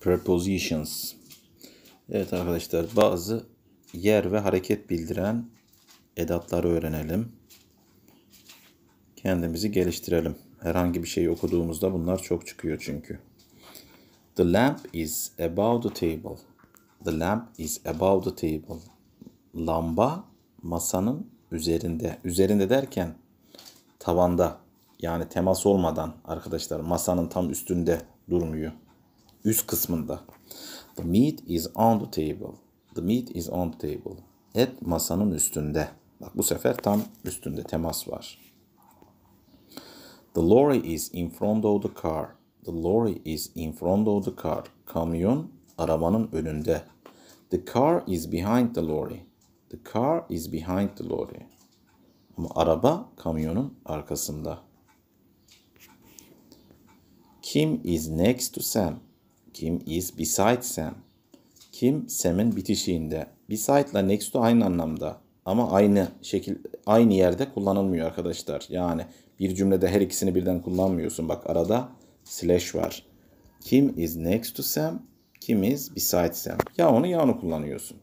prepositions. Evet arkadaşlar bazı yer ve hareket bildiren edatları öğrenelim. Kendimizi geliştirelim. Herhangi bir şey okuduğumuzda bunlar çok çıkıyor çünkü. The lamp is above the table. The lamp is above the table. Lamba masanın üzerinde. Üzerinde derken tavanda yani temas olmadan arkadaşlar masanın tam üstünde durmuyor üst kısmında. The meat is on the table. The meat is on the table. Et masanın üstünde. Bak bu sefer tam üstünde temas var. The lorry is in front of the car. The lorry is in front of the car. Kamyon arabanın önünde. The car is behind the lorry. The car is behind the lorry. Ama araba kamyonun arkasında. Kim is next to Sam? Kim is beside Sam. Kim Sam'in bitişiğinde. Beside ile next to aynı anlamda ama aynı şekil aynı yerde kullanılmıyor arkadaşlar. Yani bir cümlede her ikisini birden kullanmıyorsun. Bak arada slash var. Kim is next to Sam? Kim is beside Sam? Ya onu ya onu kullanıyorsun.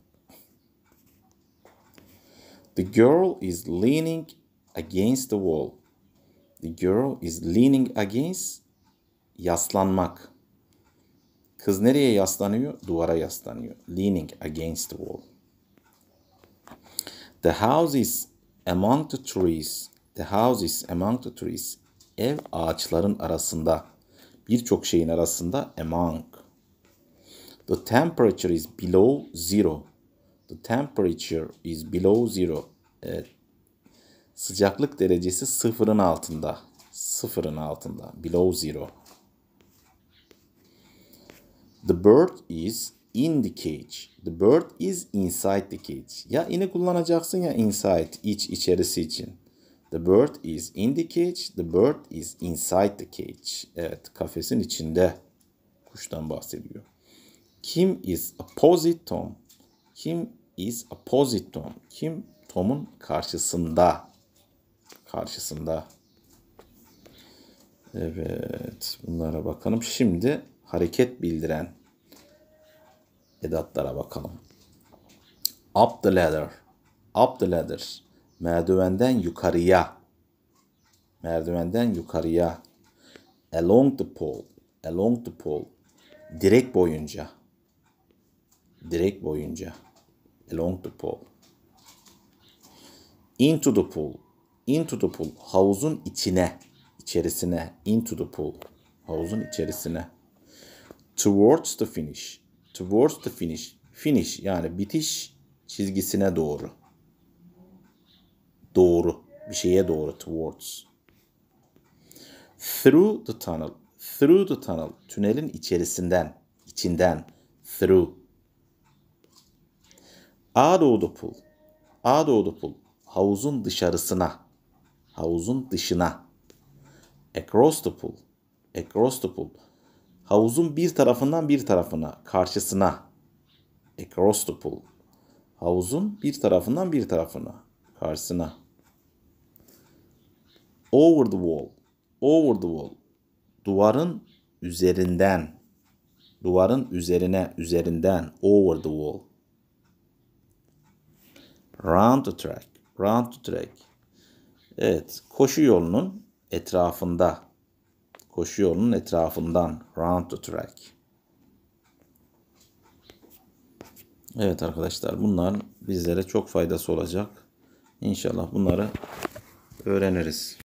The girl is leaning against the wall. The girl is leaning against yaslanmak. Kız nereye yaslanıyor? Duvara yaslanıyor. Leaning against the wall. The house is among the trees. The house is among the trees. Ev ağaçların arasında. Birçok şeyin arasında among. The temperature is below zero. The temperature is below zero. Evet. Sıcaklık derecesi sıfırın altında. Sıfırın altında. Below zero. The bird is in the cage. The bird is inside the cage. Ya in'i kullanacaksın ya inside, iç, içerisi için. The bird is in the cage. The bird is inside the cage. Evet, kafesin içinde. Kuştan bahsediyor. Kim is opposite Tom? Kim is opposite Tom? Kim Tom'un karşısında? Karşısında. Evet, bunlara bakalım. Şimdi hareket bildiren edatlara bakalım. Up the ladder. Up the ladder. Merdivenden yukarıya. Merdivenden yukarıya. Along the pole. Along the pole. Direk boyunca. Direk boyunca. Along the pole. Into the pool. Into the pool. Havuzun içine. içerisine. Into the pool. Havuzun içerisine. Towards the finish. Towards the finish. Finish yani bitiş çizgisine doğru. Doğru. Bir şeye doğru. Towards. Through the tunnel. Through the tunnel. Tünelin içerisinden. içinden. Through. A doğdu pul. A the pool, Havuzun dışarısına. Havuzun dışına. Across the pool. Across the pool Havuzun bir tarafından bir tarafına, karşısına. Across the pool. Havuzun bir tarafından bir tarafına, karşısına. Over the wall. Over the wall. Duvarın üzerinden. Duvarın üzerine, üzerinden. Over the wall. Round the track. Round the track. Evet, koşu yolunun etrafında koşu yolunun etrafından round the track. Evet arkadaşlar bunlar bizlere çok faydası olacak. İnşallah bunları öğreniriz.